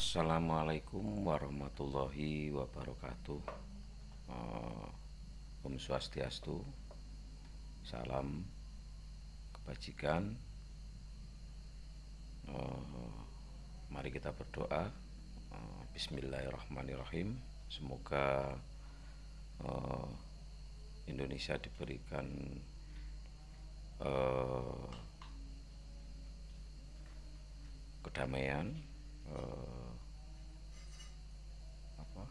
Assalamualaikum warahmatullahi wabarakatuh eh, Om Swastiastu Salam kebajikan eh, Mari kita berdoa eh, Bismillahirrahmanirrahim Semoga Indonesia diberikan Kedamaian eh, apa,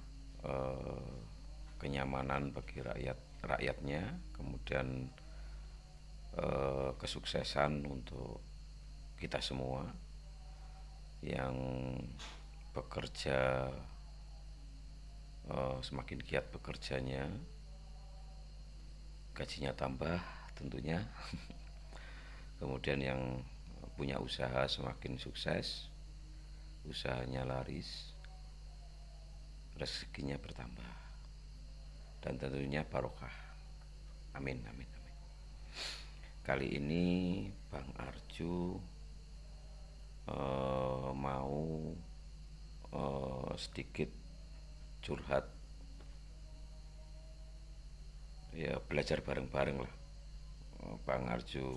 eh, kenyamanan bagi rakyat rakyatnya, kemudian eh, kesuksesan untuk kita semua yang bekerja eh, semakin giat bekerjanya, gajinya tambah tentunya, kemudian yang punya usaha semakin sukses usahanya laris, rezekinya bertambah, dan tentunya barokah. Amin, amin, amin. Kali ini Bang Arju uh, mau uh, sedikit curhat, ya belajar bareng-bareng lah. Eh, Bang Arju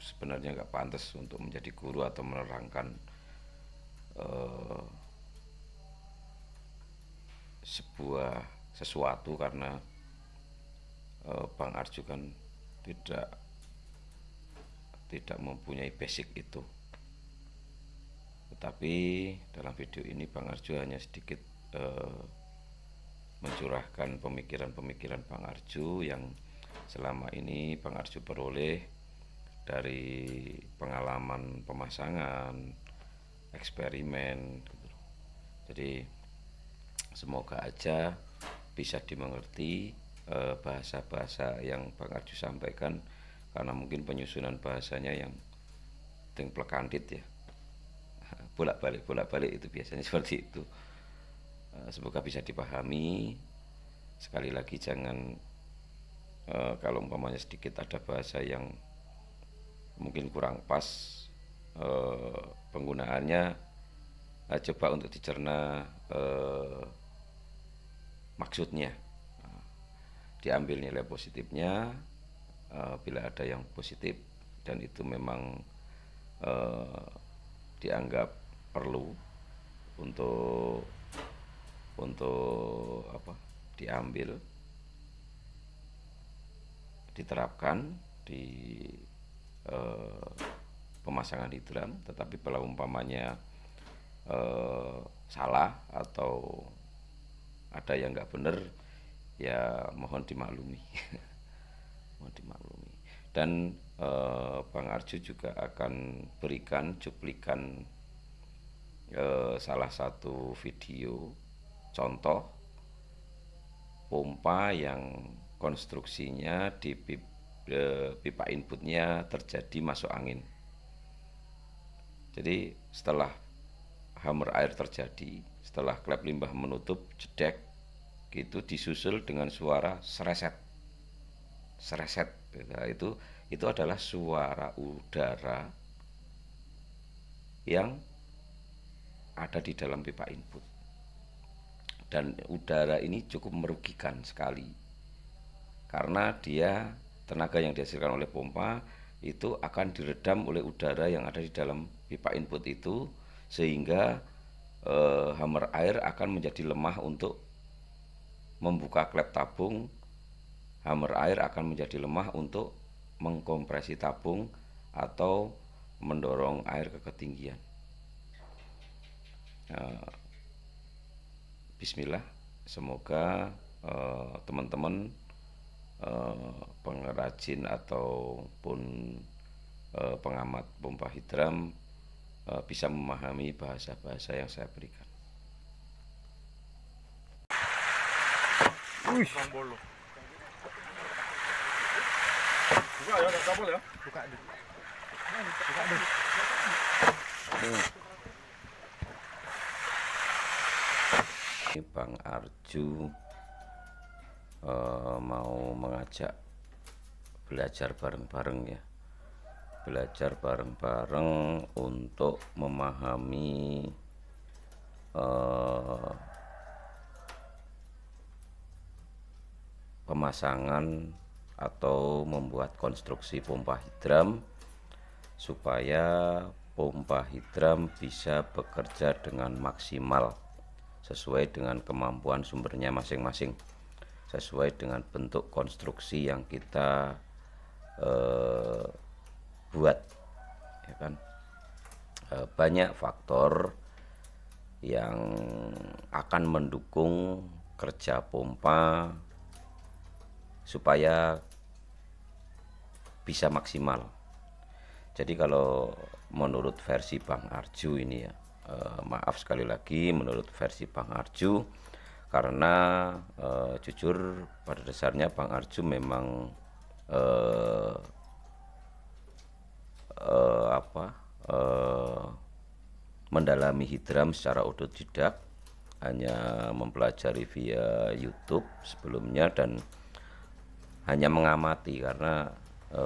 sebenarnya nggak pantas untuk menjadi guru atau menerangkan Eh, sebuah sesuatu karena uh, Bang Arju kan tidak tidak mempunyai basic itu tetapi dalam video ini Bang Arju hanya sedikit uh, mencurahkan pemikiran-pemikiran Bang Arju yang selama ini Bang Arju peroleh dari pengalaman pemasangan eksperimen gitu jadi semoga aja bisa dimengerti eh, bahasa-bahasa yang Bang Arju sampaikan karena mungkin penyusunan bahasanya yang tengplekantit ya bolak-balik bolak-balik itu biasanya seperti itu eh, semoga bisa dipahami sekali lagi jangan eh, kalau umpamanya sedikit ada bahasa yang mungkin kurang pas penggunaannya uh, coba untuk dicerna uh, maksudnya diambil nilai positifnya uh, bila ada yang positif dan itu memang uh, dianggap perlu untuk untuk apa diambil diterapkan di uh, pemasangan hidran, tetapi kalau umpamanya eh, salah atau ada yang nggak benar ya mohon dimaklumi mohon dimaklumi dan eh, Bang Arju juga akan berikan cuplikan eh, salah satu video contoh pompa yang konstruksinya di eh, pipa inputnya terjadi masuk angin jadi setelah hammer air terjadi, setelah klep limbah menutup, jedek, itu disusul dengan suara sereset, sereset. Gitu. Nah, itu itu adalah suara udara yang ada di dalam pipa input. Dan udara ini cukup merugikan sekali karena dia tenaga yang dihasilkan oleh pompa itu akan diredam oleh udara yang ada di dalam pipa input itu sehingga e, hammer air akan menjadi lemah untuk membuka klep tabung hammer air akan menjadi lemah untuk mengkompresi tabung atau mendorong air ke ketinggian e, Bismillah semoga eh, teman-teman Eh, pengrajin ataupun eh, pengamat pompa hidram eh, bisa memahami bahasa-bahasa yang saya berikan. Uish. Buka ya, ada kabel ya. Buka dulu. Buka Bang Arju Eh, mau mengajak belajar bareng-bareng ya belajar bareng-bareng untuk memahami uh, pemasangan atau membuat konstruksi pompa hidram supaya pompa hidram bisa bekerja dengan maksimal sesuai dengan kemampuan sumbernya masing-masing sesuai dengan bentuk konstruksi yang kita eh, buat ya kan eh, banyak faktor yang akan mendukung kerja pompa supaya bisa maksimal jadi kalau menurut versi Bang Arju ini ya eh, maaf sekali lagi menurut versi Bang Arju karena e, jujur pada dasarnya Bang Arju memang e, e, apa e, mendalami hidram secara otodidak hanya mempelajari via YouTube sebelumnya dan hanya mengamati karena e,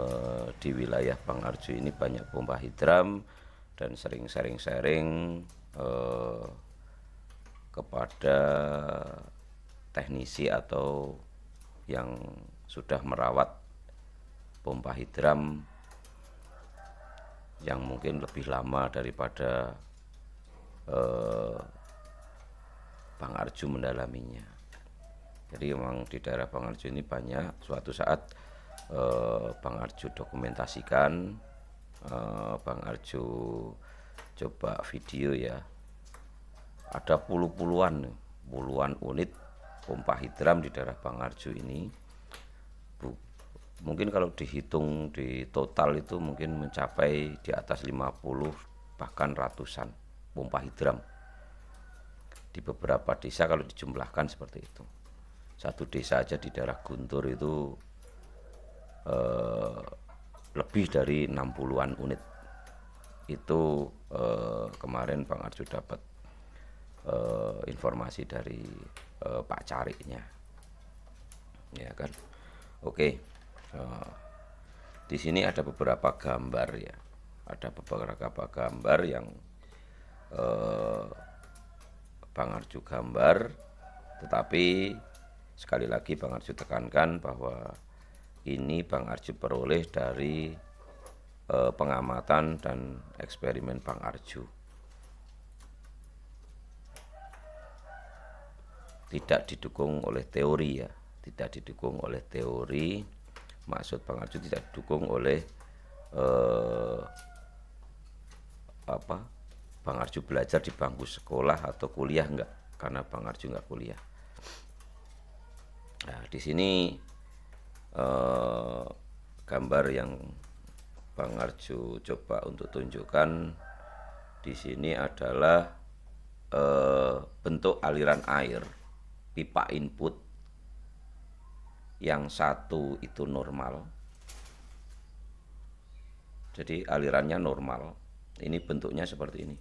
di wilayah Bang Arjo ini banyak pompa hidram dan sering-sering-sering kepada teknisi atau yang sudah merawat pompa hidram yang mungkin lebih lama daripada eh, Bang Arju mendalaminya. Jadi memang di daerah Bang Arju ini banyak suatu saat eh, Bang Arju dokumentasikan, eh, Bang Arju coba video ya ada puluh-puluhan puluhan unit pompa hidram di daerah Bangarjo ini mungkin kalau dihitung di total itu mungkin mencapai di atas 50 bahkan ratusan pompa hidram di beberapa desa kalau dijumlahkan seperti itu satu desa aja di daerah Guntur itu eh, lebih dari 60-an unit itu eh, kemarin Bang Arjo dapat uh, informasi dari uh, Pak Cariknya ya kan oke okay. uh, eh, di sini ada beberapa gambar ya ada beberapa gambar yang uh, Bang Arju gambar tetapi sekali lagi Bang Arju tekankan bahwa ini Bang Arju peroleh dari uh, pengamatan dan eksperimen Bang Arju tidak didukung oleh teori ya tidak didukung oleh teori maksud pengacu tidak didukung oleh eh, apa Bang Arju belajar di bangku sekolah atau kuliah enggak karena Bang Arju enggak kuliah nah di sini eh, gambar yang Bang Arju coba untuk tunjukkan di sini adalah eh, bentuk aliran air pipa input yang satu itu normal jadi alirannya normal ini bentuknya seperti ini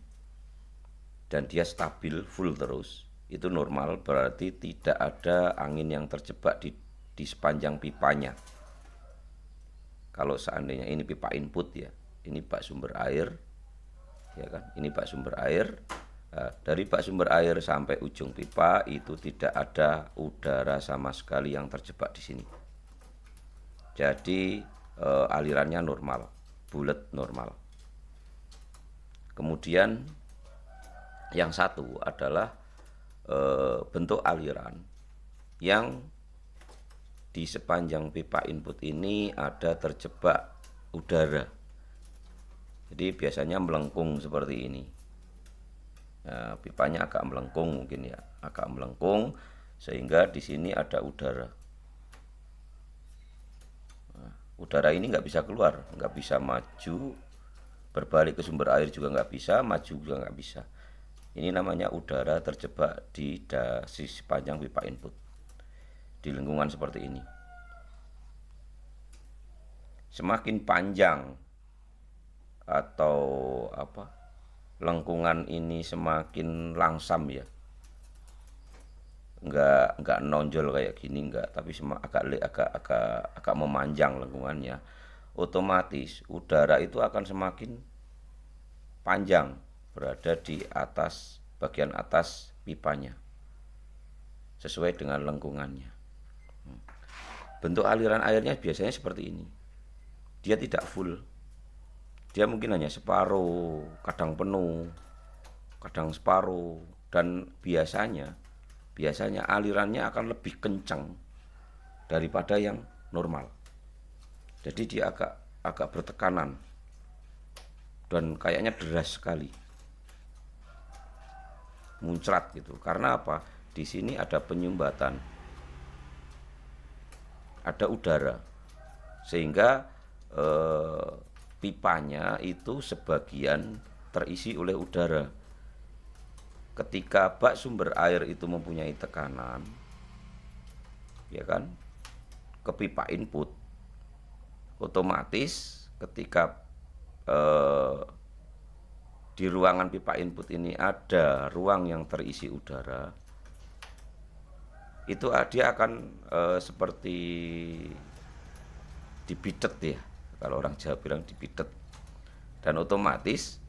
dan dia stabil full terus itu normal berarti tidak ada angin yang terjebak di, di sepanjang pipanya kalau seandainya ini pipa input ya ini bak sumber air ya kan ini bak sumber air Eh, dari bak sumber air sampai ujung pipa itu tidak ada udara sama sekali yang terjebak di sini. Jadi eh, alirannya normal, bulat normal. Kemudian yang satu adalah eh, bentuk aliran yang di sepanjang pipa input ini ada terjebak udara. Jadi biasanya melengkung seperti ini Ya, pipanya agak melengkung mungkin ya agak melengkung sehingga di sini ada udara nah, udara ini nggak bisa keluar nggak bisa maju berbalik ke sumber air juga nggak bisa maju juga nggak bisa ini namanya udara terjebak di dasi sepanjang pipa input di lingkungan seperti ini semakin panjang atau apa lengkungan ini semakin langsam ya nggak nggak nonjol kayak gini nggak tapi sem- agak agak agak agak memanjang lengkungannya otomatis udara itu akan semakin panjang berada di atas bagian atas pipanya sesuai dengan lengkungannya hmm. bentuk aliran airnya biasanya seperti ini dia tidak full dia mungkin hanya separuh, kadang penuh, kadang separuh dan biasanya biasanya alirannya akan lebih kencang daripada yang normal. Jadi dia agak agak bertekanan dan kayaknya deras sekali. Muncrat gitu. Karena apa? Di sini ada penyumbatan. Ada udara. Sehingga eh, pipanya itu sebagian terisi oleh udara. Ketika bak sumber air itu mempunyai tekanan, ya kan, ke pipa input, otomatis ketika eh, di ruangan pipa input ini ada ruang yang terisi udara, itu dia akan eh, seperti dibidet ya kalau orang Jawa bilang dipitet dan otomatis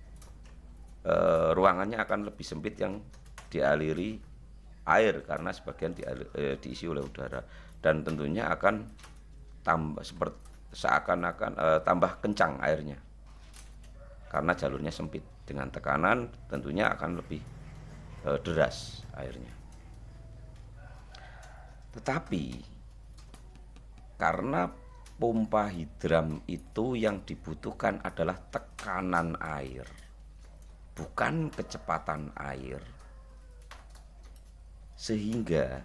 e, ruangannya akan lebih sempit yang dialiri air karena sebagian dialir, e, eh, diisi oleh udara dan tentunya akan tambah seperti seakan-akan e, tambah kencang airnya karena jalurnya sempit dengan tekanan tentunya akan lebih e, deras airnya tetapi karena pompa hidram itu yang dibutuhkan adalah tekanan air, bukan kecepatan air. Sehingga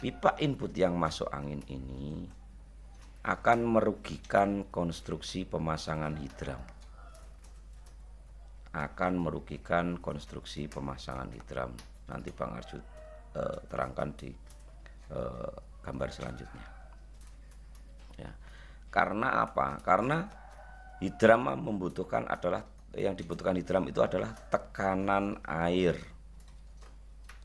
pipa input yang masuk angin ini akan merugikan konstruksi pemasangan hidram. Akan merugikan konstruksi pemasangan hidram. Nanti Bang Arjut eh, terangkan di Eh, gambar selanjutnya. Ya. Karena apa? Karena hidram membutuhkan adalah yang dibutuhkan hidram itu adalah tekanan air.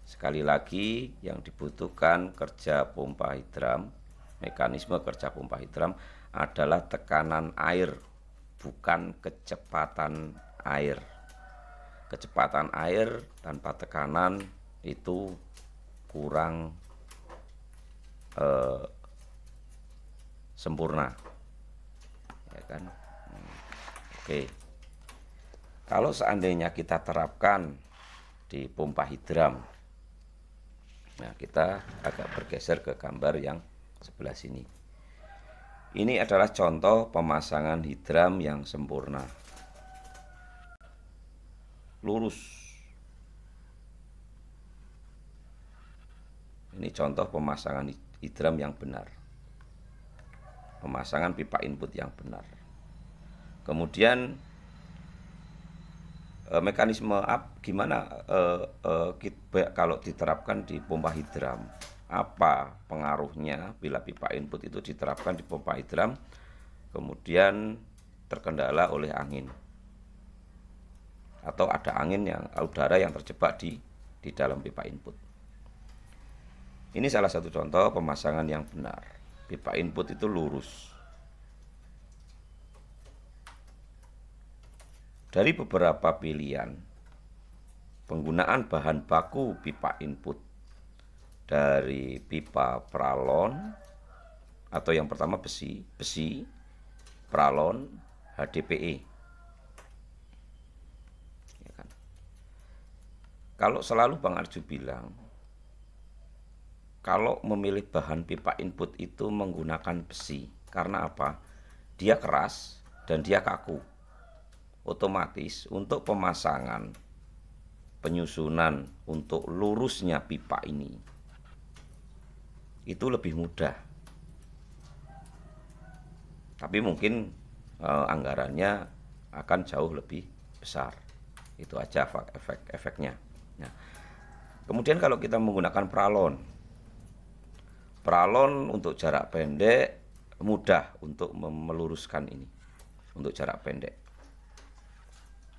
Sekali lagi yang dibutuhkan kerja pompa hidram, mekanisme kerja pompa hidram adalah tekanan air, bukan kecepatan air. Kecepatan air tanpa tekanan itu kurang eh, sempurna ya kan oke kalau seandainya kita terapkan di pompa hidram nah kita agak bergeser ke gambar yang sebelah sini ini adalah contoh pemasangan hidram yang sempurna lurus Ini contoh pemasangan hidram yang benar pemasangan pipa input yang benar kemudian eh, mekanisme up gimana uh, kalau diterapkan di pompa hidram apa pengaruhnya bila pipa input itu diterapkan di pompa hidram kemudian terkendala oleh angin atau ada angin yang udara yang terjebak di di dalam pipa input ini salah satu contoh pemasangan yang benar. Pipa input itu lurus. Dari beberapa pilihan, penggunaan bahan baku pipa input dari pipa pralon atau yang pertama besi, besi, pralon, HDPE. Ya kan? Kalau selalu Bang Arju bilang kalau memilih bahan pipa input itu menggunakan besi. Karena apa? Dia keras dan dia kaku. Otomatis untuk pemasangan penyusunan untuk lurusnya pipa ini itu lebih mudah. Tapi mungkin eh, anggarannya akan jauh lebih besar. Itu aja efek-efeknya. Nah, kemudian kalau kita menggunakan pralon, Pralon untuk jarak pendek mudah untuk meluruskan ini. Untuk jarak pendek.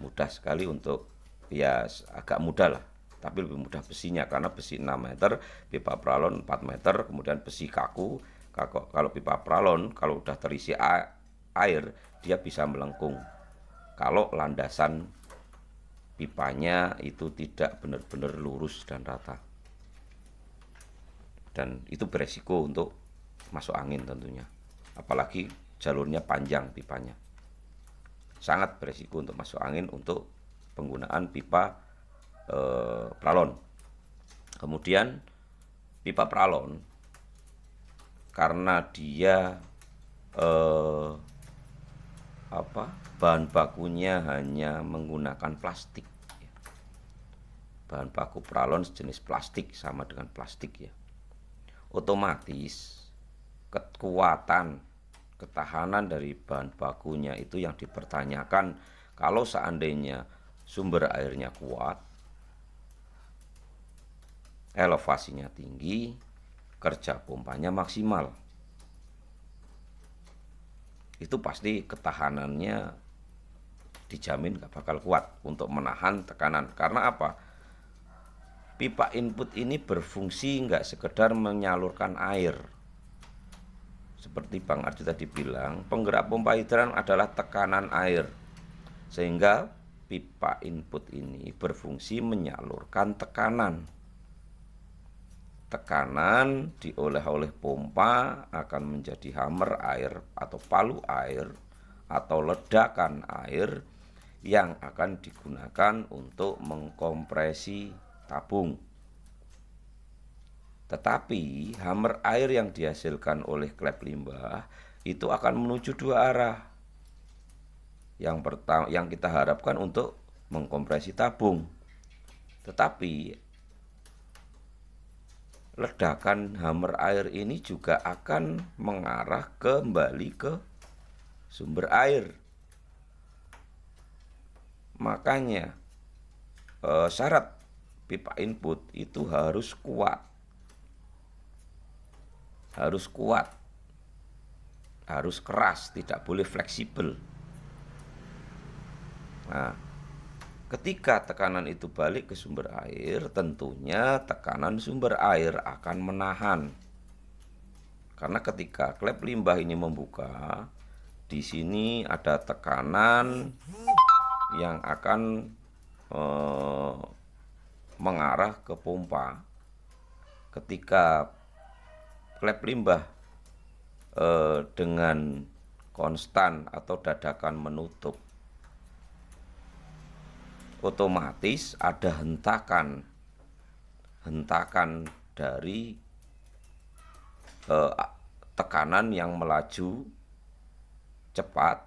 Mudah sekali untuk ya agak mudah lah. Tapi lebih mudah besinya karena besi 6 meter, pipa pralon 4 meter, kemudian besi kaku. Kalau pipa pralon kalau udah terisi air dia bisa melengkung. Kalau landasan pipanya itu tidak benar-benar lurus dan rata dan itu beresiko untuk masuk angin tentunya apalagi jalurnya panjang pipanya sangat beresiko untuk masuk angin untuk penggunaan pipa e, pralon kemudian pipa pralon karena dia e, apa bahan bakunya hanya menggunakan plastik bahan baku pralon sejenis plastik sama dengan plastik ya otomatis kekuatan ketahanan dari bahan bakunya itu yang dipertanyakan kalau seandainya sumber airnya kuat elevasinya tinggi kerja pompanya maksimal itu pasti ketahanannya dijamin gak bakal kuat untuk menahan tekanan karena apa pipa input ini berfungsi nggak sekedar menyalurkan air. Seperti Bang Arju tadi bilang, penggerak pompa hidran adalah tekanan air. Sehingga pipa input ini berfungsi menyalurkan tekanan. Tekanan diolah oleh pompa akan menjadi hammer air atau palu air atau ledakan air yang akan digunakan untuk mengkompresi tabung. Tetapi hammer air yang dihasilkan oleh klep limbah itu akan menuju dua arah. Yang pertama yang kita harapkan untuk mengkompresi tabung. Tetapi ledakan hammer air ini juga akan mengarah kembali ke sumber air. Makanya eh, syarat pipa input itu harus kuat. Harus kuat. Harus keras, tidak boleh fleksibel. Nah, ketika tekanan itu balik ke sumber air, tentunya tekanan sumber air akan menahan. Karena ketika klep limbah ini membuka, di sini ada tekanan yang akan eh, mengarah ke pompa ketika klep limbah eh, dengan konstan atau dadakan menutup otomatis ada hentakan hentakan dari eh, tekanan yang melaju cepat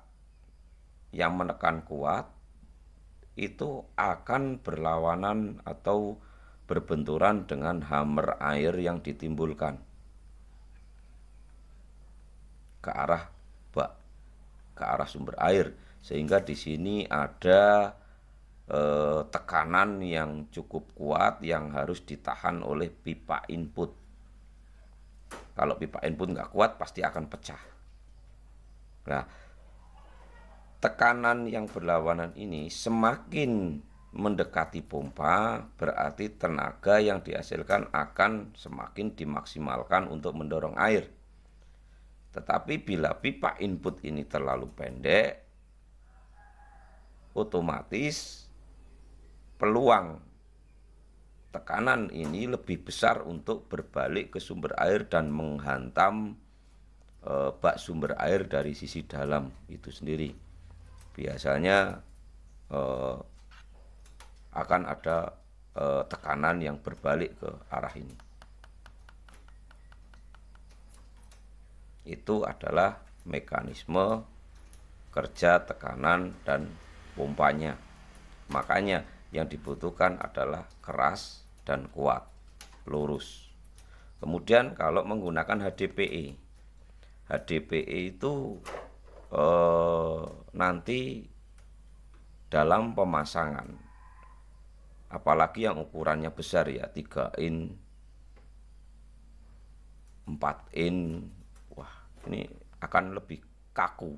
yang menekan kuat itu akan berlawanan atau berbenturan dengan hammer air yang ditimbulkan ke arah bak ke arah sumber air sehingga di sini ada eh, tekanan yang cukup kuat yang harus ditahan oleh pipa input kalau pipa input nggak kuat pasti akan pecah nah tekanan yang berlawanan ini semakin mendekati pompa berarti tenaga yang dihasilkan akan semakin dimaksimalkan untuk mendorong air. Tetapi bila pipa input ini terlalu pendek, otomatis peluang tekanan ini lebih besar untuk berbalik ke sumber air dan menghantam eh, bak sumber air dari sisi dalam itu sendiri biasanya eh, akan ada eh, tekanan yang berbalik ke arah ini. Itu adalah mekanisme kerja tekanan dan pompanya. Makanya yang dibutuhkan adalah keras dan kuat, lurus. Kemudian kalau menggunakan HDPE, HDPE itu Eh, nanti dalam pemasangan apalagi yang ukurannya besar ya 3 in 4 in wah ini akan lebih kaku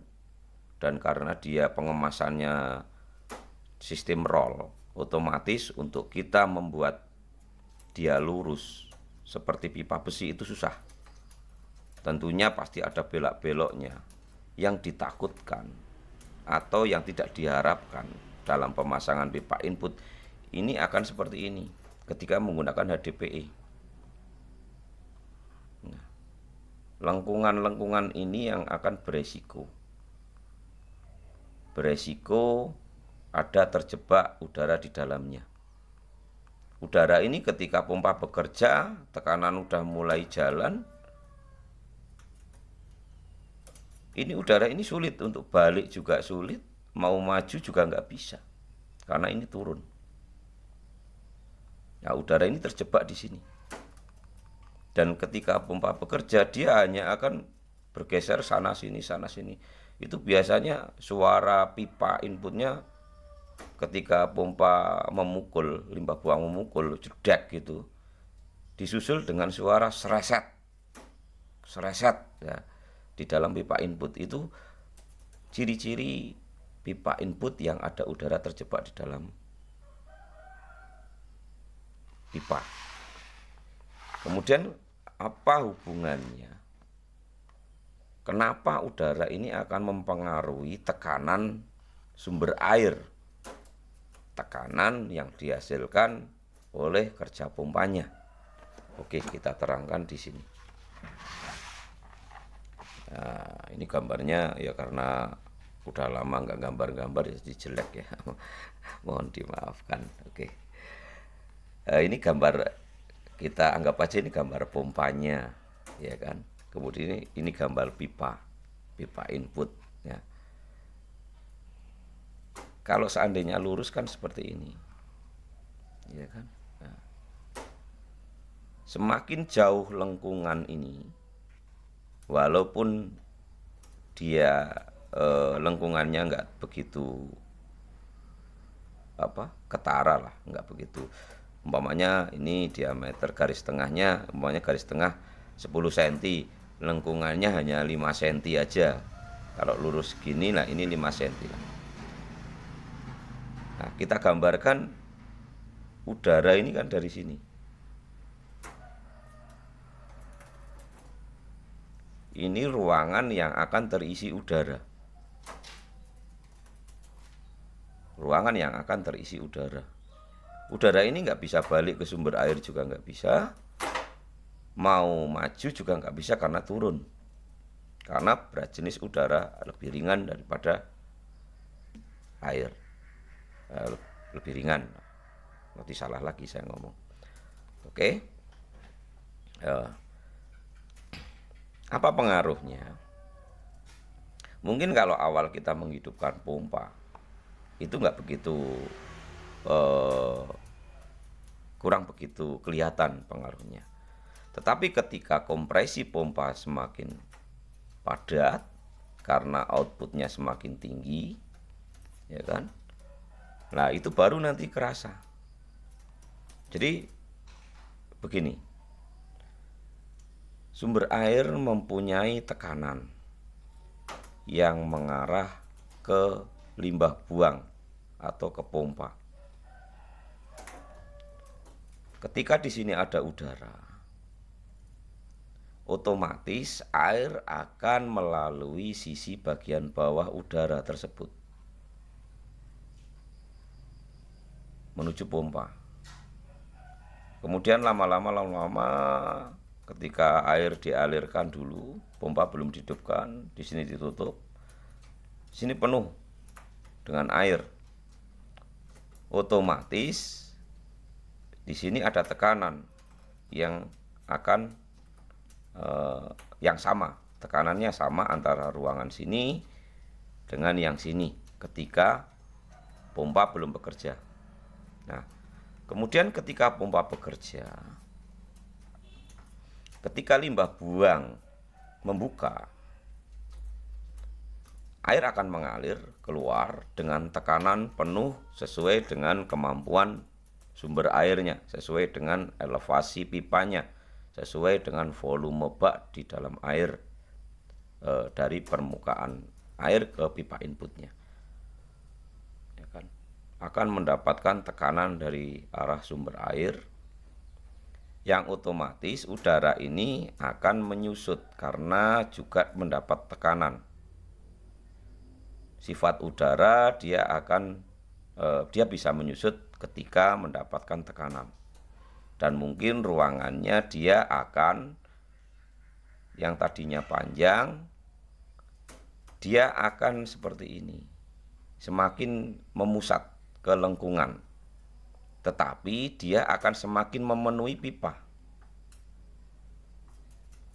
dan karena dia pengemasannya sistem roll otomatis untuk kita membuat dia lurus seperti pipa besi itu susah tentunya pasti ada belak-beloknya yang ditakutkan atau yang tidak diharapkan dalam pemasangan pipa input ini akan seperti ini ketika menggunakan HDPE. Nah, lengkungan-lengkungan ini yang akan beresiko. Beresiko ada terjebak udara di dalamnya. Udara ini ketika pompa bekerja, tekanan udah mulai jalan, ini udara ini sulit untuk balik juga sulit, mau maju juga nggak bisa karena ini turun. Ya udara ini terjebak di sini. Dan ketika pompa bekerja dia hanya akan bergeser sana sini sana sini. Itu biasanya suara pipa inputnya ketika pompa memukul, limbah buang memukul, jedek gitu. Disusul dengan suara sereset. Sereset ya di dalam pipa input itu ciri-ciri pipa input yang ada udara terjebak di dalam pipa. Kemudian apa hubungannya? Kenapa udara ini akan mempengaruhi tekanan sumber air? Tekanan yang dihasilkan oleh kerja pompanya. Oke, kita terangkan di sini. Nah, ini gambarnya ya karena udah lama nggak gambar-gambar jadi jelek ya. Mohon dimaafkan. Oke. Nah, ini gambar kita anggap aja ini gambar pompanya, ya kan. Kemudian ini, ini gambar pipa, pipa input. Ya. Kalau seandainya lurus kan seperti ini, ya kan. Nah. Semakin jauh lengkungan ini, walaupun dia eh, lengkungannya nggak begitu apa ketara lah nggak begitu umpamanya ini diameter garis tengahnya umpamanya garis tengah 10 cm lengkungannya hanya 5 cm aja kalau lurus gini nah ini 5 cm nah kita gambarkan udara ini kan dari sini Ini ruangan yang akan terisi udara. Ruangan yang akan terisi udara. Udara ini nggak bisa balik ke sumber air juga nggak bisa. Mau maju juga nggak bisa karena turun. Karena berat jenis udara lebih ringan daripada air. Eh, lebih ringan. Nanti salah lagi saya ngomong. Oke. Okay? Uh eh, apa pengaruhnya? Mungkin kalau awal kita menghidupkan pompa, itu nggak begitu eh, kurang begitu kelihatan pengaruhnya. Tetapi ketika kompresi pompa semakin padat karena outputnya semakin tinggi, ya kan? Nah itu baru nanti kerasa. Jadi begini, Sumber air mempunyai tekanan yang mengarah ke limbah buang atau ke pompa. Ketika di sini ada udara, otomatis air akan melalui sisi bagian bawah udara tersebut menuju pompa. Kemudian lama-lama lama-lama ketika air dialirkan dulu, pompa belum dihidupkan, di sini ditutup. di Sini penuh dengan air. Otomatis di sini ada tekanan yang akan eh, yang sama, tekanannya sama antara ruangan sini dengan yang sini ketika pompa belum bekerja. Nah, kemudian ketika pompa bekerja, Ketika limbah buang membuka, air akan mengalir keluar dengan tekanan penuh sesuai dengan kemampuan sumber airnya, sesuai dengan elevasi pipanya, sesuai dengan volume bak di dalam air e, dari permukaan air ke pipa inputnya. Ya kan? Akan mendapatkan tekanan dari arah sumber air yang otomatis udara ini akan menyusut karena juga mendapat tekanan. Sifat udara dia akan eh, dia bisa menyusut ketika mendapatkan tekanan. Dan mungkin ruangannya dia akan yang tadinya panjang dia akan seperti ini. Semakin memusat ke lengkungan tetapi dia akan semakin memenuhi pipa.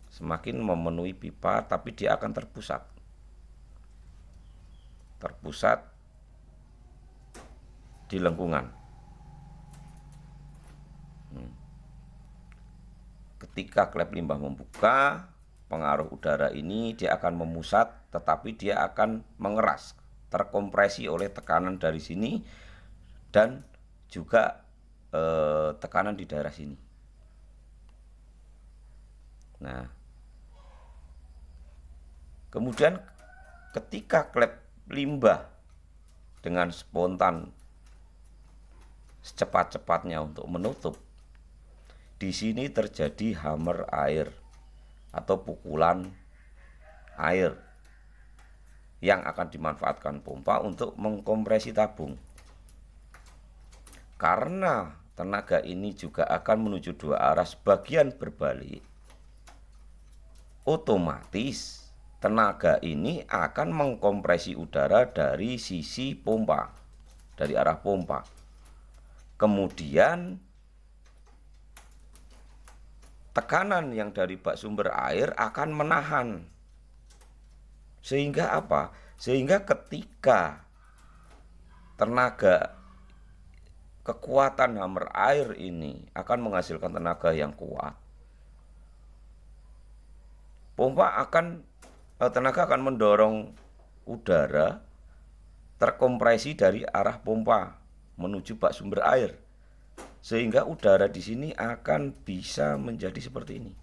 Semakin memenuhi pipa, tapi dia akan terpusat. Terpusat di lengkungan. Hmm. Ketika klep limbah membuka, pengaruh udara ini dia akan memusat, tetapi dia akan mengeras, terkompresi oleh tekanan dari sini dan juga eh, tekanan di daerah sini. Nah, kemudian ketika klep limbah dengan spontan secepat-cepatnya untuk menutup, di sini terjadi hammer air atau pukulan air yang akan dimanfaatkan pompa untuk mengkompresi tabung. Karena tenaga ini juga akan menuju dua arah sebagian berbalik, otomatis tenaga ini akan mengkompresi udara dari sisi pompa, dari arah pompa. Kemudian tekanan yang dari bak sumber air akan menahan. Sehingga apa? Sehingga ketika tenaga kekuatan hammer air ini akan menghasilkan tenaga yang kuat. Pompa akan eh, tenaga akan mendorong udara terkompresi dari arah pompa menuju bak sumber air sehingga udara di sini akan bisa menjadi seperti ini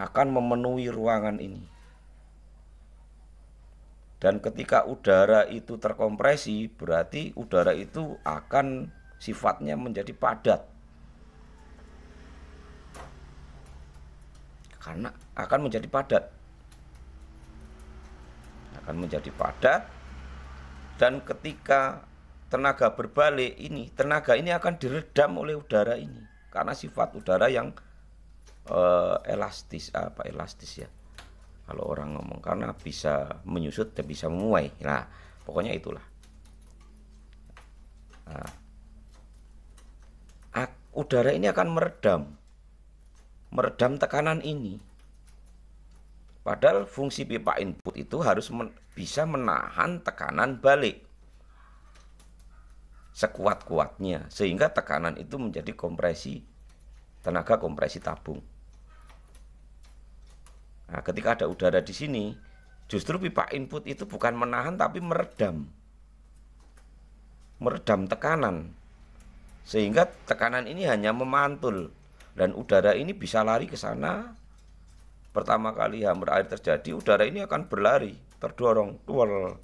akan memenuhi ruangan ini dan ketika udara itu terkompresi, berarti udara itu akan sifatnya menjadi padat. Karena akan menjadi padat. Akan menjadi padat dan ketika tenaga berbalik ini, tenaga ini akan diredam oleh udara ini karena sifat udara yang uh, elastis apa elastis ya kalau orang ngomong karena bisa menyusut dan ya bisa memuai nah pokoknya itulah nah, udara ini akan meredam meredam tekanan ini padahal fungsi pipa input itu harus men bisa menahan tekanan balik sekuat-kuatnya sehingga tekanan itu menjadi kompresi tenaga kompresi tabung Nah, ketika ada udara di sini, justru pipa input itu bukan menahan tapi meredam. Meredam tekanan. Sehingga tekanan ini hanya memantul dan udara ini bisa lari ke sana. Pertama kali hammer air terjadi, udara ini akan berlari, terdorong, tual,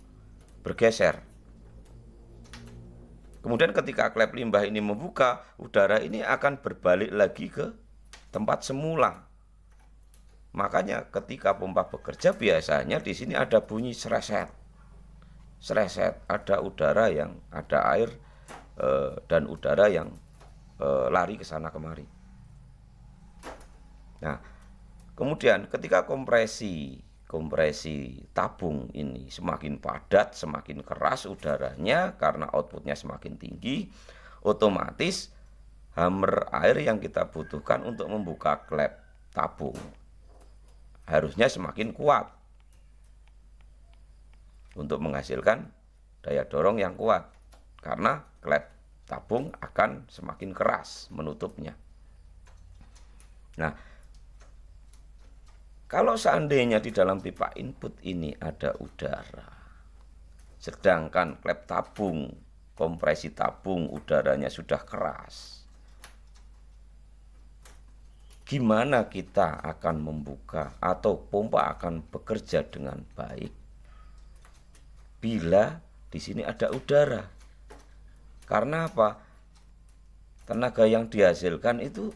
bergeser. Kemudian ketika klep limbah ini membuka, udara ini akan berbalik lagi ke tempat semula Makanya ketika pompa bekerja biasanya di sini ada bunyi sereset. Sereset, ada udara yang ada air e, dan udara yang e, lari ke sana kemari. Nah, kemudian ketika kompresi kompresi tabung ini semakin padat, semakin keras udaranya karena outputnya semakin tinggi, otomatis hammer air yang kita butuhkan untuk membuka klep tabung harusnya semakin kuat untuk menghasilkan daya dorong yang kuat karena klep tabung akan semakin keras menutupnya. Nah, kalau seandainya di dalam pipa input ini ada udara, sedangkan klep tabung, kompresi tabung udaranya sudah keras, gimana kita akan membuka atau pompa akan bekerja dengan baik bila di sini ada udara. Karena apa? Tenaga yang dihasilkan itu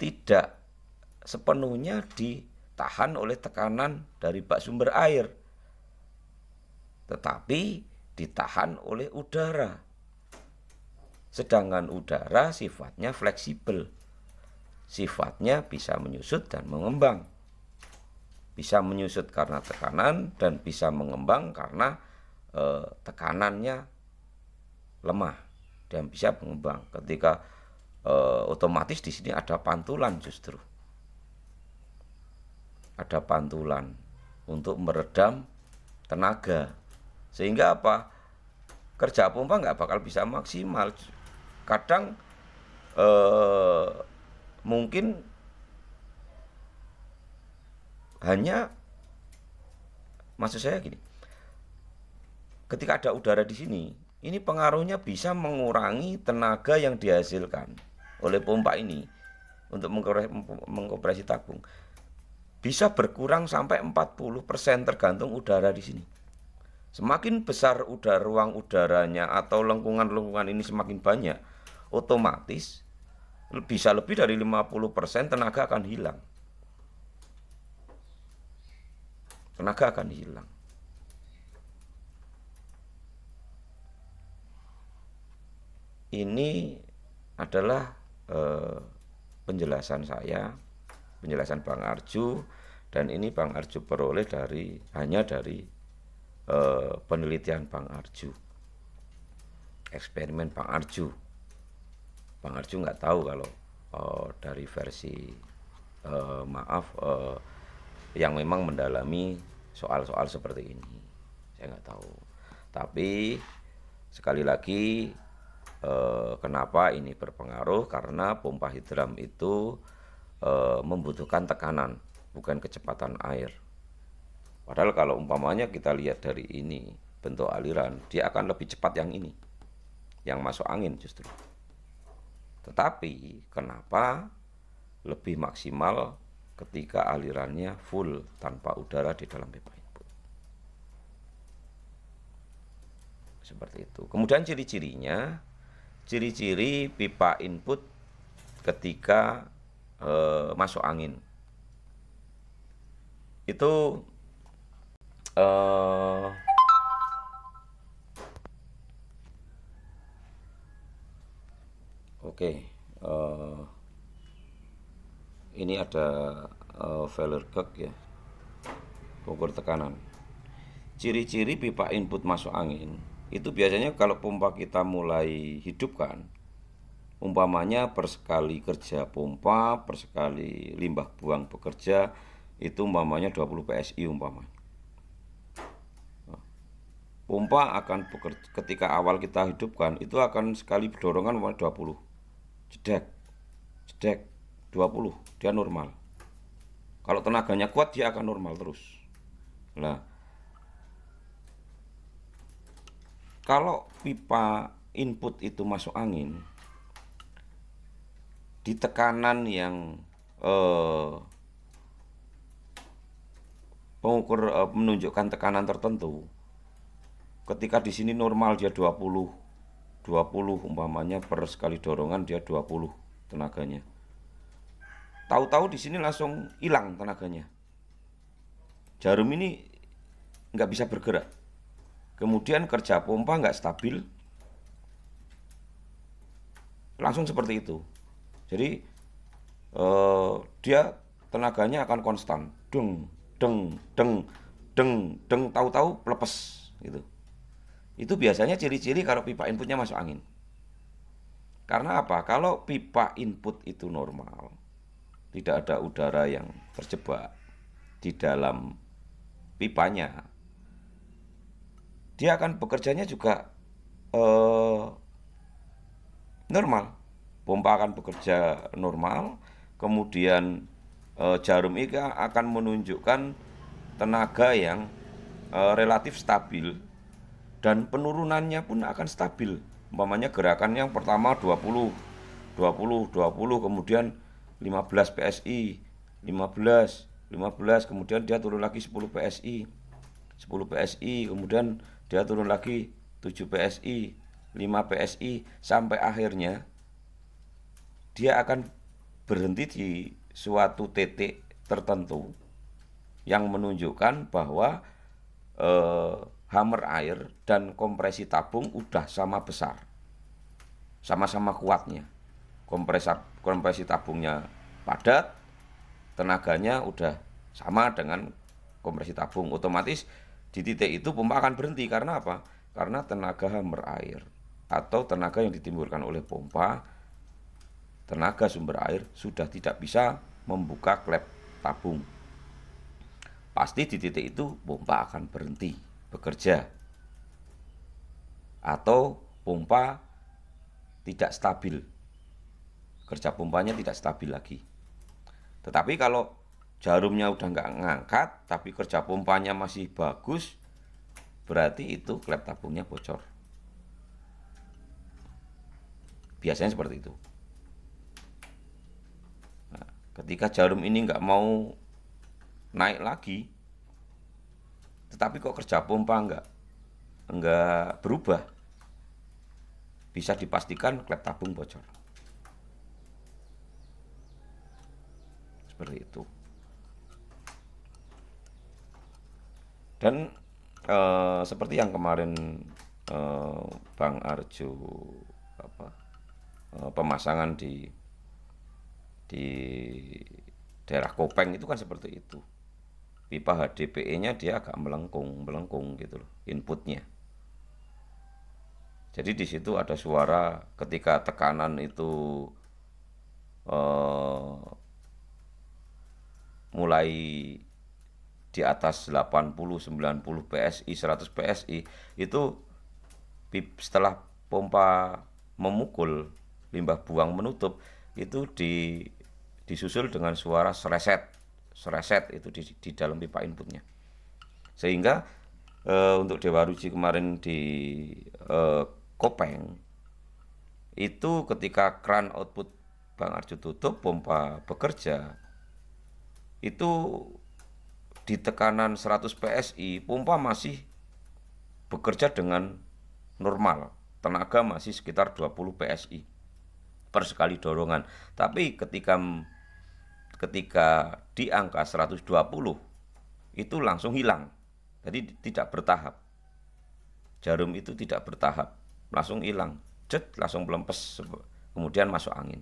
tidak sepenuhnya ditahan oleh tekanan dari bak sumber air. Tetapi ditahan oleh udara. Sedangkan udara sifatnya fleksibel. Sifatnya bisa menyusut dan mengembang. Bisa menyusut karena tekanan dan bisa mengembang karena e, tekanannya lemah dan bisa mengembang. Ketika e, otomatis di sini ada pantulan justru. Ada pantulan untuk meredam tenaga. Sehingga apa? Kerja pompa nggak bakal bisa maksimal kadang eh, mungkin hanya maksud saya gini ketika ada udara di sini ini pengaruhnya bisa mengurangi tenaga yang dihasilkan oleh pompa ini untuk mengkompresi tabung bisa berkurang sampai 40% tergantung udara di sini. Semakin besar udara ruang udaranya atau lengkungan-lengkungan ini semakin banyak, otomatis bisa lebih dari 50% tenaga akan hilang. Tenaga akan hilang. Ini adalah eh, penjelasan saya, penjelasan Bang Arju dan ini Bang Arju peroleh dari hanya dari eh, penelitian Bang Arju. Eksperimen Bang Arju Bang Arju nggak tahu kalau uh, dari versi uh, maaf uh, yang memang mendalami soal-soal seperti ini saya nggak tahu tapi sekali lagi uh, kenapa ini berpengaruh karena pompa hidram itu uh, membutuhkan tekanan bukan kecepatan air padahal kalau umpamanya kita lihat dari ini bentuk aliran dia akan lebih cepat yang ini yang masuk angin justru tetapi kenapa lebih maksimal ketika alirannya full tanpa udara di dalam pipa input. Seperti itu. Kemudian ciri-cirinya, ciri-ciri pipa input ketika e, masuk angin. Itu eh, Oke, okay, uh, eh, ini ada uh, eh, failure gag ya, ukur tekanan. Ciri-ciri pipa input masuk angin itu biasanya kalau pompa kita mulai hidupkan, umpamanya persekali kerja pompa, persekali limbah buang bekerja itu umpamanya 20 psi umpamanya. Pompa akan ketika awal kita hidupkan itu akan sekali dorongan 20 jedek jedek 20 dia normal kalau tenaganya kuat dia akan normal terus nah kalau pipa input itu masuk angin di tekanan yang eh, pengukur eh, menunjukkan tekanan tertentu ketika di sini normal dia 20 20 umpamanya per sekali dorongan dia 20 tenaganya. Tahu-tahu di sini langsung hilang tenaganya. Jarum ini nggak bisa bergerak. Kemudian kerja pompa nggak stabil. Langsung seperti itu. Jadi eh, dia tenaganya akan konstan. Deng, deng, deng, deng, deng, tahu-tahu pelepas gitu. Itu biasanya ciri-ciri kalau pipa inputnya masuk angin. Karena apa? Kalau pipa input itu normal, tidak ada udara yang terjebak di dalam pipanya, dia akan bekerjanya juga eh, normal. Pompa akan bekerja normal, kemudian eh, jarum ikan akan menunjukkan tenaga yang eh, relatif stabil dan penurunannya pun akan stabil. Umpamanya gerakan yang pertama 20, 20, 20, kemudian 15 PSI, 15, 15, kemudian dia turun lagi 10 PSI, 10 PSI, kemudian dia turun lagi 7 PSI, 5 PSI, sampai akhirnya dia akan berhenti di suatu titik tertentu yang menunjukkan bahwa eh, hammer air dan kompresi tabung udah sama besar. Sama-sama kuatnya. Kompresor kompresi tabungnya padat, tenaganya udah sama dengan kompresi tabung. Otomatis di titik itu pompa akan berhenti karena apa? Karena tenaga hammer air atau tenaga yang ditimbulkan oleh pompa tenaga sumber air sudah tidak bisa membuka klep tabung. Pasti di titik itu pompa akan berhenti bekerja atau pompa tidak stabil kerja pompanya tidak stabil lagi tetapi kalau jarumnya udah nggak ngangkat tapi kerja pompanya masih bagus berarti itu klep tabungnya bocor biasanya seperti itu nah, ketika jarum ini nggak mau naik lagi tetapi kok kerja pompa enggak enggak berubah? Bisa dipastikan klep tabung bocor. Seperti itu. Dan e, seperti yang kemarin e, Bang Arjo apa e, pemasangan di di daerah Kopeng itu kan seperti itu pipa HDPE-nya dia agak melengkung, melengkung gitu loh inputnya. Jadi di situ ada suara ketika tekanan itu eh, mulai di atas 80, 90 PSI, 100 PSI itu setelah pompa memukul limbah buang menutup itu di disusul dengan suara sereset sereset itu di, di dalam pipa inputnya sehingga e, untuk Dewa Ruci kemarin di e, Kopeng itu ketika kran output Bang Arjo tutup pompa bekerja itu di tekanan 100 PSI pompa masih bekerja dengan normal tenaga masih sekitar 20 PSI per sekali dorongan tapi ketika ketika di angka 120 itu langsung hilang. Jadi tidak bertahap. Jarum itu tidak bertahap, langsung hilang. Jet langsung melempes kemudian masuk angin.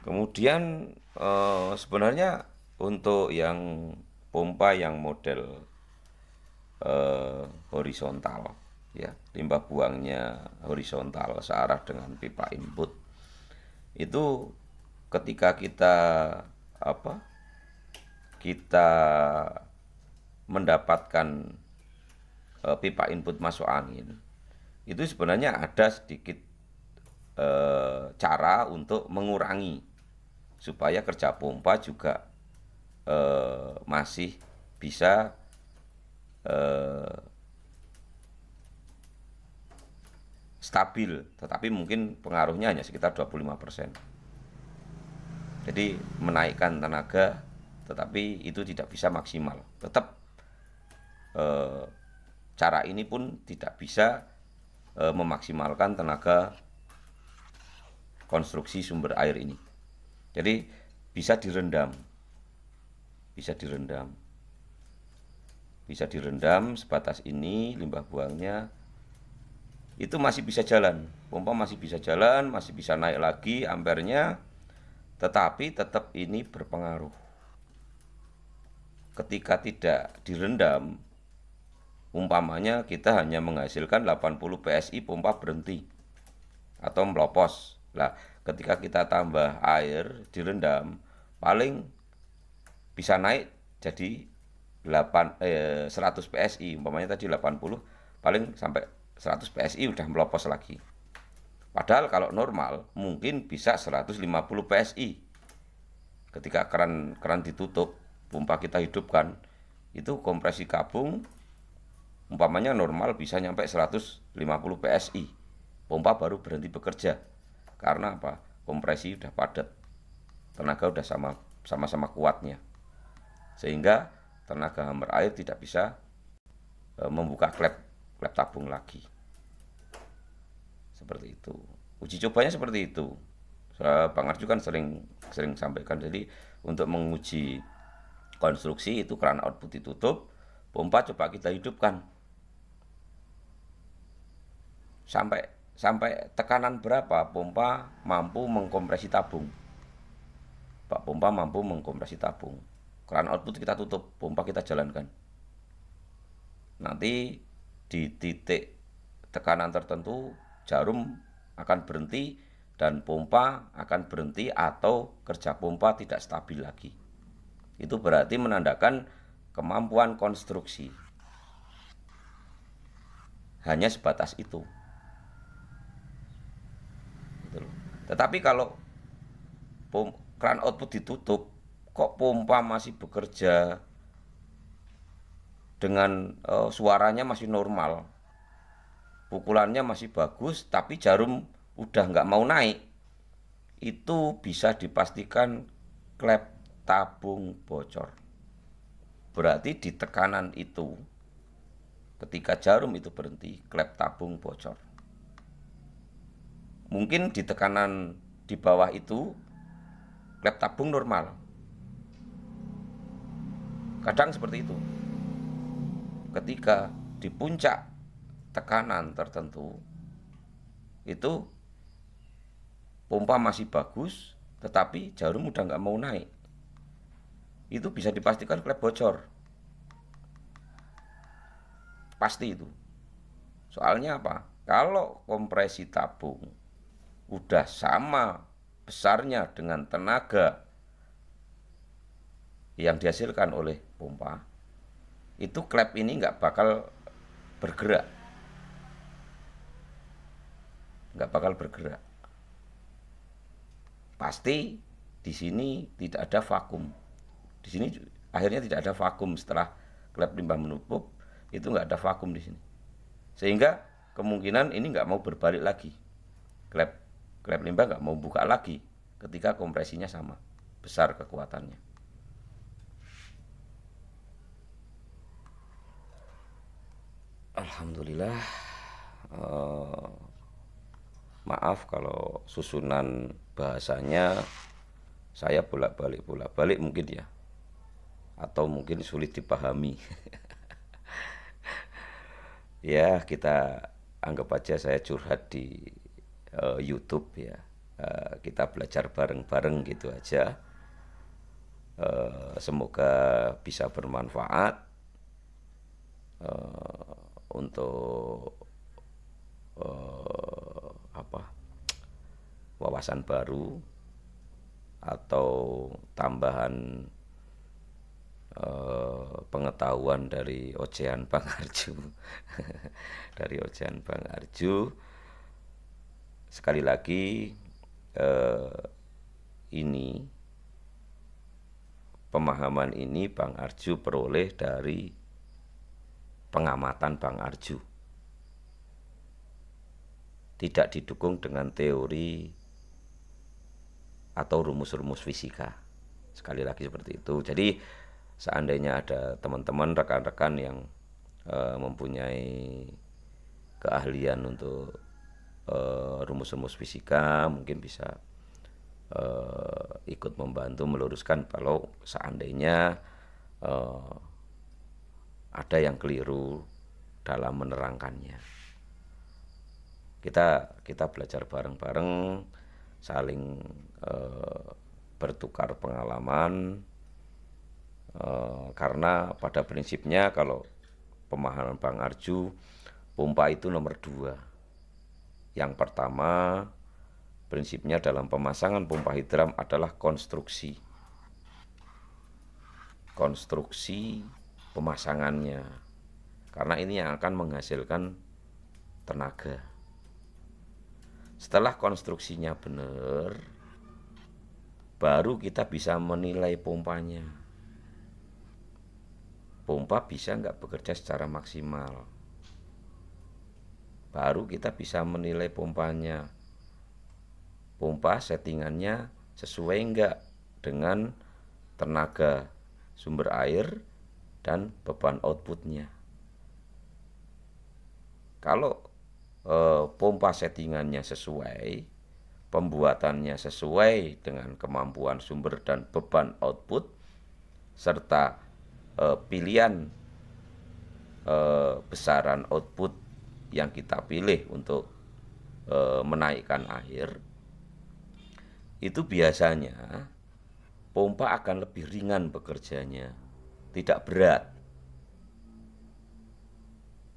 Kemudian eh, sebenarnya untuk yang pompa yang model eh, horizontal ya limbah buangnya horizontal searah dengan pipa input itu ketika kita apa kita mendapatkan e, pipa input masuk angin itu sebenarnya ada sedikit e, cara untuk mengurangi supaya kerja pompa juga e, masih bisa e, stabil, tetapi mungkin pengaruhnya hanya sekitar 25%. Jadi menaikkan tenaga tetapi itu tidak bisa maksimal. Tetap e, cara ini pun tidak bisa e, memaksimalkan tenaga konstruksi sumber air ini. Jadi bisa direndam. Bisa direndam. Bisa direndam sebatas ini limbah buangnya itu masih bisa jalan pompa masih bisa jalan masih bisa naik lagi ampernya tetapi tetap ini berpengaruh ketika tidak direndam umpamanya kita hanya menghasilkan 80 PSI pompa berhenti atau melopos lah ketika kita tambah air direndam paling bisa naik jadi 8 eh, 100 PSI umpamanya tadi 80 paling sampai 100 PSI udah melopos lagi. Padahal kalau normal mungkin bisa 150 PSI. Ketika keran keran ditutup, pompa kita hidupkan, itu kompresi kabung umpamanya normal bisa nyampe 150 PSI. Pompa baru berhenti bekerja. Karena apa? Kompresi udah padat. Tenaga udah sama sama-sama kuatnya. Sehingga tenaga hammer air tidak bisa e, membuka klep lab tabung lagi. Seperti itu. Uji cobanya seperti itu. Bang Arju kan sering sering sampaikan jadi untuk menguji konstruksi itu keran output ditutup, pompa coba kita hidupkan. Sampai sampai tekanan berapa pompa mampu mengkompresi tabung. Pak pompa mampu mengkompresi tabung. Keran output kita tutup, pompa kita jalankan. Nanti di titik tekanan tertentu jarum akan berhenti dan pompa akan berhenti atau kerja pompa tidak stabil lagi. Itu berarti menandakan kemampuan konstruksi. Hanya sebatas itu. Gitu Tetapi kalau kran output ditutup, kok pompa masih bekerja, dengan uh, suaranya masih normal pukulannya masih bagus tapi jarum udah nggak mau naik itu bisa dipastikan klep tabung bocor berarti di tekanan itu ketika jarum itu berhenti klep tabung bocor mungkin di tekanan di bawah itu klep tabung normal kadang seperti itu ketika di puncak tekanan tertentu itu pompa masih bagus tetapi jarum udah nggak mau naik itu bisa dipastikan klep bocor pasti itu soalnya apa kalau kompresi tabung udah sama besarnya dengan tenaga yang dihasilkan oleh pompa itu klep ini nggak bakal bergerak nggak bakal bergerak pasti di sini tidak ada vakum di sini akhirnya tidak ada vakum setelah klep limbah menutup, itu nggak ada vakum di sini sehingga kemungkinan ini nggak mau berbalik lagi klep klep limbah nggak mau buka lagi ketika kompresinya sama besar kekuatannya alhamdulillah uh, maaf kalau susunan bahasanya saya bolak-balik bolak-balik mungkin ya atau mungkin sulit dipahami ya kita anggap aja saya curhat di uh, YouTube ya uh, kita belajar bareng-bareng gitu aja uh, semoga bisa bermanfaat uh, untuk uh, apa wawasan baru atau tambahan uh, pengetahuan dari Ocean Bang Arju dari ocehan Bang Arju sekali lagi uh, ini pemahaman ini Bang Arju peroleh dari pengamatan Bang Arju. Tidak didukung dengan teori atau rumus-rumus fisika. Sekali lagi seperti itu. Jadi seandainya ada teman-teman rekan-rekan yang e, mempunyai keahlian untuk eh, rumus-rumus fisika mungkin bisa e, ikut membantu meluruskan kalau seandainya uh, ada yang keliru dalam menerangkannya. Kita kita belajar bareng-bareng, saling e, bertukar pengalaman e, karena pada prinsipnya kalau pemahaman Bang Arju pompa itu nomor dua. Yang pertama prinsipnya dalam pemasangan pompa hidram adalah konstruksi. Konstruksi pemasangannya karena ini yang akan menghasilkan tenaga setelah konstruksinya benar baru kita bisa menilai pompanya pompa bisa nggak bekerja secara maksimal baru kita bisa menilai pompanya pompa settingannya sesuai enggak dengan tenaga sumber air dan beban outputnya. Kalau eh, pompa settingannya sesuai, pembuatannya sesuai dengan kemampuan sumber dan beban output, serta eh, pilihan eh, besaran output yang kita pilih untuk eh, menaikkan air, itu biasanya pompa akan lebih ringan bekerjanya tidak berat.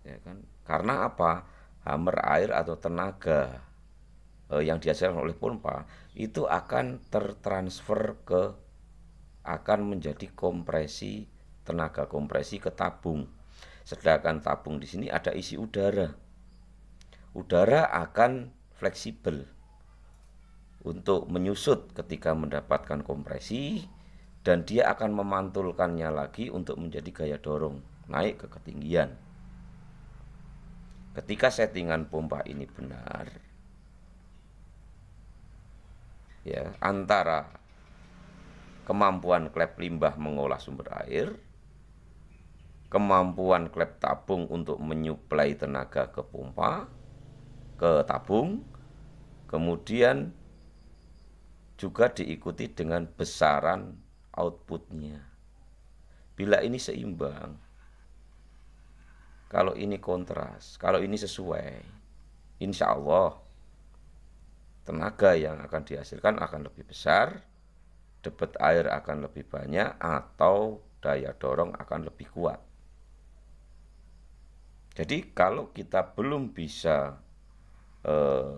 Ya kan? Karena apa? Hammer air atau tenaga eh, yang dihasilkan oleh pompa itu akan tertransfer ke akan menjadi kompresi tenaga kompresi ke tabung. Sedangkan tabung di sini ada isi udara. Udara akan fleksibel untuk menyusut ketika mendapatkan kompresi dan dia akan memantulkannya lagi untuk menjadi gaya dorong naik ke ketinggian. Ketika settingan pompa ini benar, ya antara kemampuan klep limbah mengolah sumber air, kemampuan klep tabung untuk menyuplai tenaga ke pompa, ke tabung, kemudian juga diikuti dengan besaran outputnya. Bila ini seimbang, kalau ini kontras, kalau ini sesuai, insya Allah tenaga yang akan dihasilkan akan lebih besar, debit air akan lebih banyak, atau daya dorong akan lebih kuat. Jadi kalau kita belum bisa eh,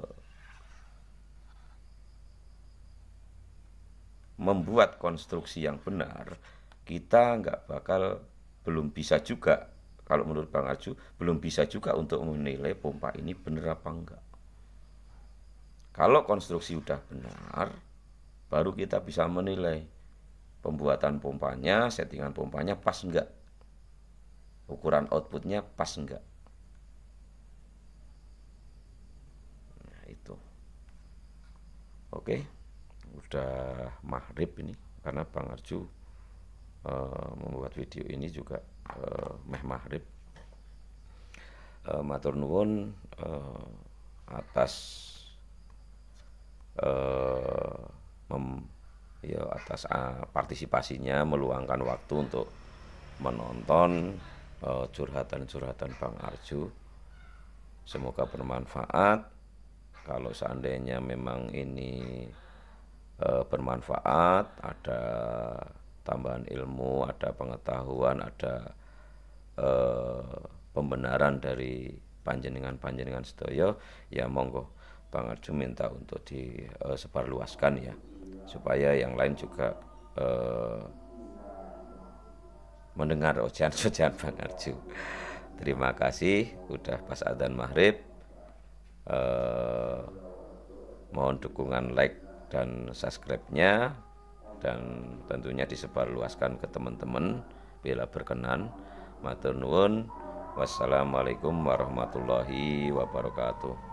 membuat konstruksi yang benar, kita nggak bakal belum bisa juga kalau menurut Bang Arju belum bisa juga untuk menilai pompa ini benar apa enggak. Kalau konstruksi sudah benar, baru kita bisa menilai pembuatan pompanya, settingan pompanya pas enggak. Ukuran outputnya pas enggak. Nah, itu. Oke. Okay sudah maghrib ini karena Bang Arju uh, membuat video ini juga uh, meh maghrib uh, eh, matur nuwun uh, atas uh, mem, ya atas uh, partisipasinya meluangkan waktu untuk menonton curhatan-curhatan Bang Arju semoga bermanfaat kalau seandainya memang ini e, bermanfaat, ada tambahan ilmu, ada pengetahuan, ada e, pembenaran dari panjenengan-panjenengan sedoyo, ya monggo Bang Arju minta untuk disebarluaskan eh, ya, supaya yang lain juga mendengar ocehan-ocehan Bang Arju. Terima kasih udah pas adzan maghrib. Uh, mohon dukungan like dan subscribe-nya dan tentunya disebarluaskan ke teman-teman bila berkenan. Matur nuwun. Wassalamualaikum warahmatullahi wabarakatuh.